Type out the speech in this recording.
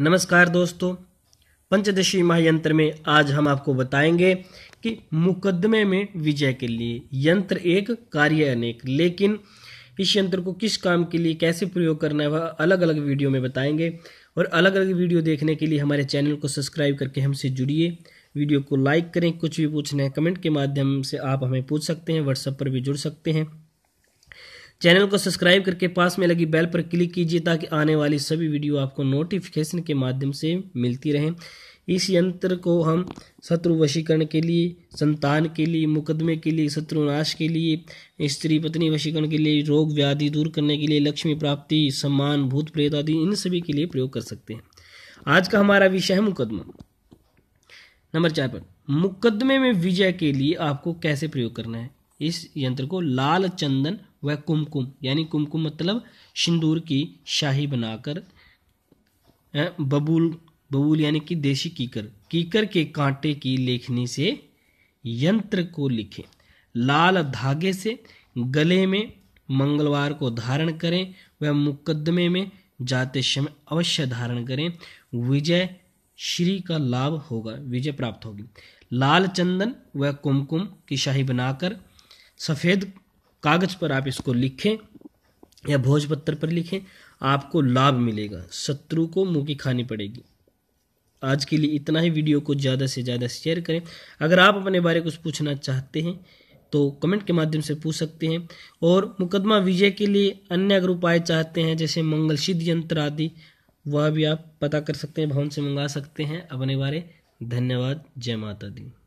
नमस्कार दोस्तों पंचदशी महायंत्र में आज हम आपको बताएंगे कि मुकदमे में विजय के लिए यंत्र एक कार्य अनेक लेकिन इस यंत्र को किस काम के लिए कैसे प्रयोग करना है वह अलग अलग वीडियो में बताएंगे और अलग अलग वीडियो देखने के लिए हमारे चैनल को सब्सक्राइब करके हमसे जुड़िए वीडियो को लाइक करें कुछ भी पूछना है कमेंट के माध्यम से आप हमें पूछ सकते हैं व्हाट्सएप पर भी जुड़ सकते हैं चैनल को सब्सक्राइब करके पास में लगी बेल पर क्लिक कीजिए ताकि आने वाली सभी वीडियो आपको नोटिफिकेशन के माध्यम से मिलती रहें इस यंत्र को हम शत्रु वशीकरण के लिए संतान के लिए मुकदमे के लिए शत्रुनाश के लिए स्त्री पत्नी वशीकरण के लिए रोग व्याधि दूर करने के लिए लक्ष्मी प्राप्ति सम्मान भूत प्रेत आदि इन सभी के लिए प्रयोग कर सकते हैं आज का हमारा विषय है मुकदमा नंबर चार पर मुकदमे में विजय के लिए आपको कैसे प्रयोग करना है इस यंत्र को लाल चंदन वह कुमकुम यानी कुमकुम मतलब सिंदूर की शाही बनाकर बबूल बबूल यानी कि देशी कीकर कीकर के कांटे की लेखनी से यंत्र को लिखें लाल धागे से गले में मंगलवार को धारण करें वह मुकदमे में जाते समय अवश्य धारण करें विजय श्री का लाभ होगा विजय प्राप्त होगी लाल चंदन व कुमकुम की शाही बनाकर सफ़ेद कागज पर आप इसको लिखें या भोजपत्र पर लिखें आपको लाभ मिलेगा शत्रु को मुँह की खानी पड़ेगी आज के लिए इतना ही वीडियो को ज़्यादा से ज़्यादा शेयर करें अगर आप अपने बारे कुछ पूछना चाहते हैं तो कमेंट के माध्यम से पूछ सकते हैं और मुकदमा विजय के लिए अन्य अगर उपाय चाहते हैं जैसे मंगल सिद्ध यंत्र आदि वह भी आप पता कर सकते हैं भवन से मंगा सकते हैं अपने बारे धन्यवाद जय माता दी